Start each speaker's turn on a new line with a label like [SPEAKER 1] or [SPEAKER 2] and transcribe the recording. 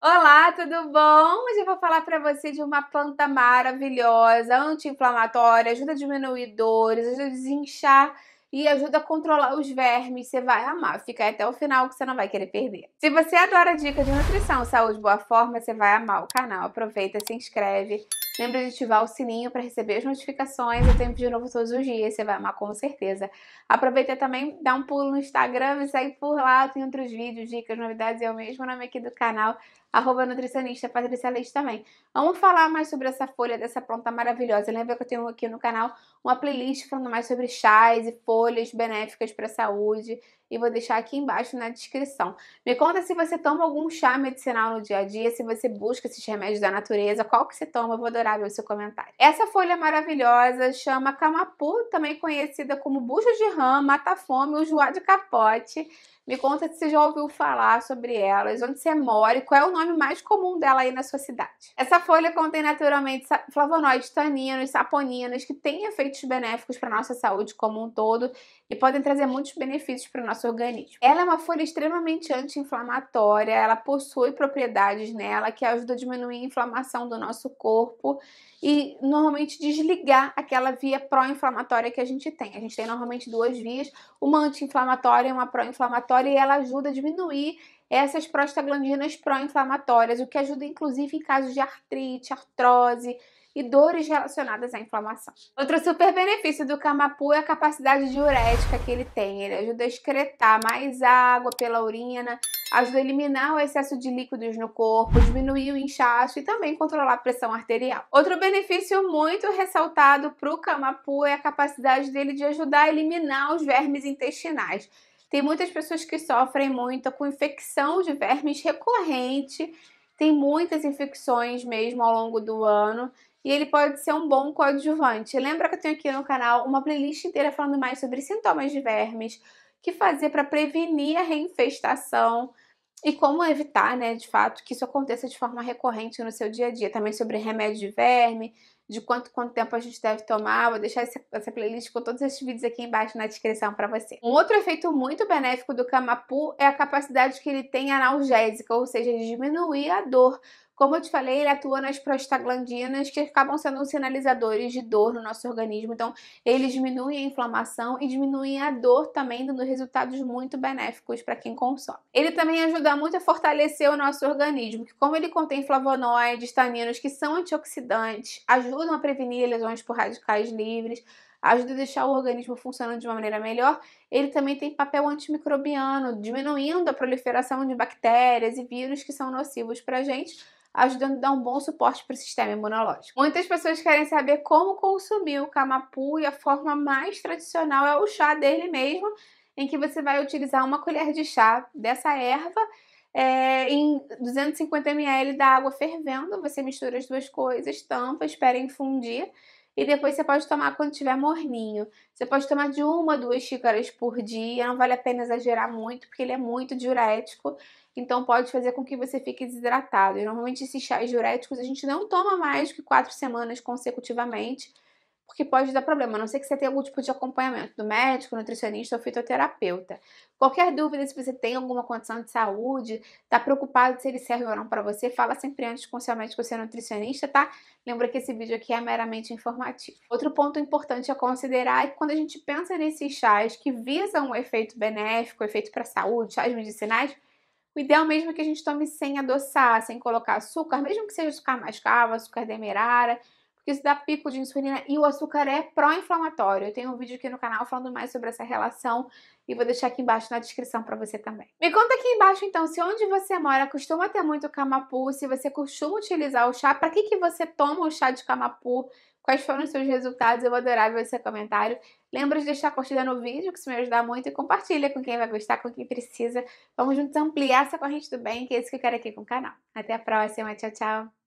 [SPEAKER 1] Olá, tudo bom? Hoje eu vou falar para você de uma planta maravilhosa, anti-inflamatória, ajuda a diminuir dores, ajuda a desinchar e ajuda a controlar os vermes. Você vai amar, fica até o final que você não vai querer perder. Se você adora dicas de nutrição, saúde, boa forma, você vai amar o canal. Aproveita, se inscreve Lembra de ativar o sininho para receber as notificações. Eu tenho vídeo novo todos os dias, você vai amar com certeza. Aproveita também, dá um pulo no Instagram, me segue por lá. tem outros vídeos, dicas, novidades. É o mesmo nome aqui do canal, arroba nutricionista Patrícia Leite também. Vamos falar mais sobre essa folha dessa planta maravilhosa. Lembra que eu tenho aqui no canal uma playlist falando mais sobre chás e folhas benéficas para a saúde e vou deixar aqui embaixo na descrição. Me conta se você toma algum chá medicinal no dia a dia, se você busca esses remédios da natureza, qual que você toma, eu vou adorar ver o seu comentário. Essa folha maravilhosa chama camapu, também conhecida como bucha de rã, mata-fome ou joá de capote. Me conta se você já ouviu falar sobre elas, onde você mora e qual é o nome mais comum dela aí na sua cidade. Essa folha contém naturalmente flavonoides, taninos, saponinos, que têm efeitos benéficos para nossa saúde como um todo e podem trazer muitos benefícios para o nosso organismo. Ela é uma folha extremamente anti-inflamatória, ela possui propriedades nela que ajudam a diminuir a inflamação do nosso corpo e normalmente desligar aquela via pró-inflamatória que a gente tem. A gente tem normalmente duas vias, uma anti-inflamatória e uma pró-inflamatória inflamatória e ela ajuda a diminuir essas prostaglandinas pró-inflamatórias, o que ajuda inclusive em casos de artrite, artrose e dores relacionadas à inflamação. Outro super benefício do camapu é a capacidade diurética que ele tem. Ele ajuda a excretar mais água pela urina, ajuda a eliminar o excesso de líquidos no corpo, diminuir o inchaço e também controlar a pressão arterial. Outro benefício muito ressaltado para o camapu é a capacidade dele de ajudar a eliminar os vermes intestinais. Tem muitas pessoas que sofrem muito com infecção de vermes recorrente, tem muitas infecções mesmo ao longo do ano e ele pode ser um bom coadjuvante. Lembra que eu tenho aqui no canal uma playlist inteira falando mais sobre sintomas de vermes, que fazer para prevenir a reinfestação e como evitar, né, de fato, que isso aconteça de forma recorrente no seu dia a dia. Também sobre remédio de verme, de quanto, quanto tempo a gente deve tomar. Vou deixar essa, essa playlist com todos esses vídeos aqui embaixo na descrição para você. Um outro efeito muito benéfico do Camapu é a capacidade que ele tem analgésica, ou seja, de diminuir a dor. Como eu te falei, ele atua nas prostaglandinas, que acabam sendo sinalizadores de dor no nosso organismo. Então, ele diminui a inflamação e diminui a dor também, dando resultados muito benéficos para quem consome. Ele também ajuda muito a fortalecer o nosso organismo, que como ele contém flavonoides, taninos, que são antioxidantes, ajuda ajudam a prevenir lesões por radicais livres, ajuda a deixar o organismo funcionando de uma maneira melhor, ele também tem papel antimicrobiano, diminuindo a proliferação de bactérias e vírus que são nocivos para a gente, ajudando a dar um bom suporte para o sistema imunológico. Muitas pessoas querem saber como consumir o camapu e a forma mais tradicional é o chá dele mesmo, em que você vai utilizar uma colher de chá dessa erva é, em 250 ml da água fervendo, você mistura as duas coisas, tampa, espera infundir e depois você pode tomar quando tiver morninho. Você pode tomar de uma a duas xícaras por dia, não vale a pena exagerar muito, porque ele é muito diurético, então pode fazer com que você fique desidratado. E normalmente esses chás diuréticos a gente não toma mais que quatro semanas consecutivamente, porque pode dar problema, a não ser que você tenha algum tipo de acompanhamento do médico, nutricionista ou fitoterapeuta. Qualquer dúvida, se você tem alguma condição de saúde, está preocupado se ele serve ou não para você, fala sempre antes com seu médico ou seu nutricionista, tá? Lembra que esse vídeo aqui é meramente informativo. Outro ponto importante a considerar é que quando a gente pensa nesses chás que visam um efeito benéfico, um efeito para a saúde, chás medicinais, o ideal mesmo é que a gente tome sem adoçar, sem colocar açúcar, mesmo que seja açúcar mascavo, açúcar demerara, que isso dá pico de insulina e o açúcar é pró-inflamatório. Eu tenho um vídeo aqui no canal falando mais sobre essa relação e vou deixar aqui embaixo na descrição para você também. Me conta aqui embaixo então se onde você mora costuma ter muito camapu, se você costuma utilizar o chá, para que que você toma o chá de camapu? Quais foram os seus resultados? Eu vou adorar ver o seu comentário. Lembra de deixar a curtida no vídeo, que isso me ajuda muito, e compartilha com quem vai gostar, com quem precisa. Vamos juntos ampliar essa corrente do bem, que é isso que eu quero aqui com o canal. Até a próxima, tchau, tchau!